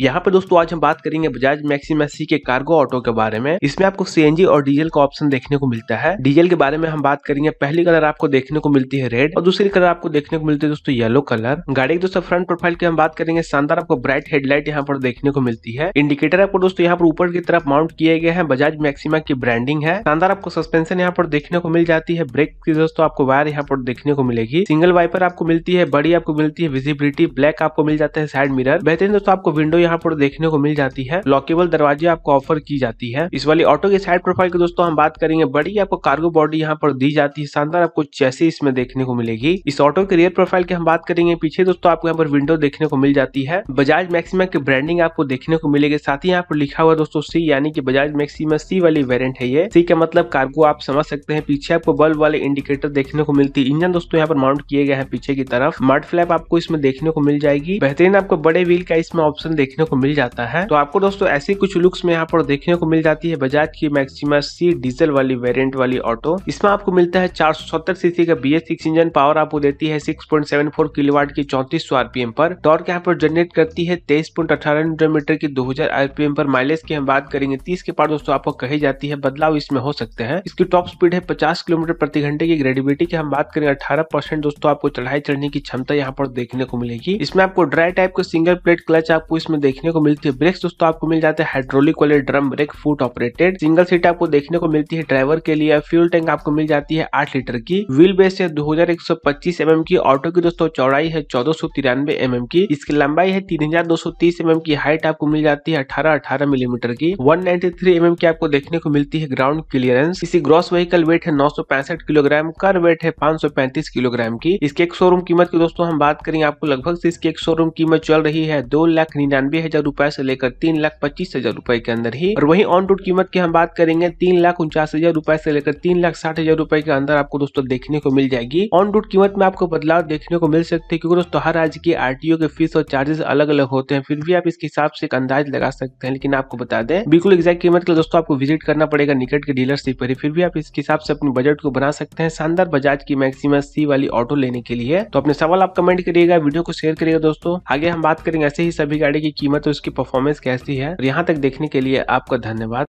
यहाँ पे दोस्तों आज हम बात करेंगे बजाज मैक्सीमेसी के कार्गो ऑटो के बारे में इसमें आपको सीएनजी और डीजल का ऑप्शन देखने को मिलता है डीजल के बारे में हम बात करेंगे पहली कलर आपको देखने को मिलती है रेड और दूसरी कलर आपको देखने को मिलती है दोस्तों येलो कलर गाड़ी की दोस्तों फ्रंट प्रोफाइल की हम बात करेंगे शानदार आपको ब्राइट हेडलाइट यहाँ पर देखने को मिलती है इंडिकेटर आपको दोस्तों यहाँ पर ऊपर की तरफ माउंट किए गए हैं बजाज मैक्सीमा की ब्रांडिंग है शानदार आपको सस्पेंशन यहाँ पर देखने को मिल जाती है ब्रेक की दोस्तों आपको वायर यहाँ पर देखने को मिलेगी सिंगल वाइपर आपको मिलती है बड़ी आपको मिलती है विजिबिलिटी ब्लैक आपको मिल जाता है साइड मिरर बेहतरीन दोस्तों आपको विंडो यहाँ पर देखने को मिल जाती है लॉकेबल दरवाजे आपको ऑफर की जाती है इस वाली ऑटो के साइड प्रोफाइल की दोस्तों हम बात करेंगे बड़ी आपको कार्गो बॉडी यहाँ पर दी जाती है शानदार आपको चैसी इसमें देखने को मिलेगी इस ऑटो के रियर प्रोफाइल की हम बात करेंगे पीछे दोस्तों आपको यहाँ पर विंडो देखने को मिल जाती है बजाज मैक्सिमा की ब्रांडिंग आपको देखने को मिलेगी साथ ही यहाँ पर लिखा हुआ दोस्तों सी यानी कि बजाज मैक्सिमा सी वाली वेरियंट है ये सी का मतलब कार्गो आप समझ सकते हैं पीछे आपको बल्ब वाले इंडिकेटर देखने को मिलती है इंजन दोस्तों यहाँ पर माउंट किए गए हैं पीछे की तरफ मार्ट फ्लैप आपको इसमें देखने को मिल जाएगी बेहतरीन आपको बड़े व्हील का इसमें ऑप्शन देखने देखने को मिल जाता है तो आपको दोस्तों ऐसे कुछ लुक्स में यहाँ पर देखने को मिल जाती है बजाज की मैक्सिमा सी डीजल वाली वेरियंट वाली ऑटो इसमें आपको मिलता है चार सीसी का बी इंजन पावर आपको देती है six point seven four kilowatt की चौतीस सौ आरपीएम पर टॉर्क यहाँ पर जनरेट करती है तेईस पॉइंट अठारह मीटर की हजार आरपीएम पर माइलेज की हम बात करेंगे तीस के पार दोस्तों आपको कही जाती है बदलाव इसमें हो सकते हैं इसकी टॉप स्पीड है पचास किलोमीटर प्रति घंटे की ग्रेडिविटी की हम बात करेंगे अठारह परसेंट दोस्तों आपको चढ़ाई चढ़ने की क्षमता यहाँ पर देखने को मिलेगी इसमें आपको ड्राई टाइप का सिंगल प्लेट क्लच आपको इसमें देखने को मिलती है ब्रेक्स दोस्तों आपको मिल जाते हैं हाइड्रोलिक वाले drum brake foot operated single seat आपको देखने को मिलती है ड्राइवर के लिए फ्यूल टैंक आपको मिल जाती है आठ लीटर की व्हील बेस है दो हजार mm की ऑटो की दोस्तों चौड़ाई है चौदह सौ तिरानवे mm की इसकी लंबाई है तीन हजार दो सौ तीस एम mm एम की हाइट आपको मिल जाती है अठारह अठारह मिलीमीटर की one ninety three M M की आपको देखने को मिलती है ग्राउंड क्लियरेंस इसी ग्रॉस व्हीकल वेट है नौ सौ पैंसठ किलोग्राम कर वेट है पांच सौ पैंतीस किलोग्राम की इसके एक शोरूम कीमत की दोस्तों हम बात करेंगे आपको लगभग से इसकी एक शोरूम कीमत चल रही है दो लाख निन्यानवे नब्बे हजार रूपए से लेकर तीन लाख पच्चीस हजार रूपए के अंदर ही और वही ऑन रोड कीमत की हम बात करेंगे तीन लाख उनचास हजार रूपए से लेकर तीन लाख साठ हजार रूपए के अंदर आपको दोस्तों देखने को मिल जाएगी ऑन रोड कीमत में आपको बदलाव देखने को मिल सकते हैं क्योंकि दोस्तों हर राज्य की आर के फीस और चार्जेस अलग अलग होते हैं फिर भी आप इसके हिसाब से एक अंदाज लगा सकते हैं लेकिन आपको बता दें बिल्कुल एग्जैक्ट कीमत के दोस्तों आपको विजिट करना पड़ेगा निकट के डीलरशिप पर फिर भी आप इसके हिसाब से अपने बजट को बना सकते हैं शानदार बजाज की मैक्सिमा सी वाली ऑटो लेने के लिए तो अपने सवाल आप कमेंट करिएगा वीडियो को शेयर करिएगा दोस्तों आगे हम बात करेंगे ऐसे ही सभी गाड़ी की कीमत और उसकी परफॉर्मेंस कैसी है यहाँ तक देखने के लिए आपका धन्यवाद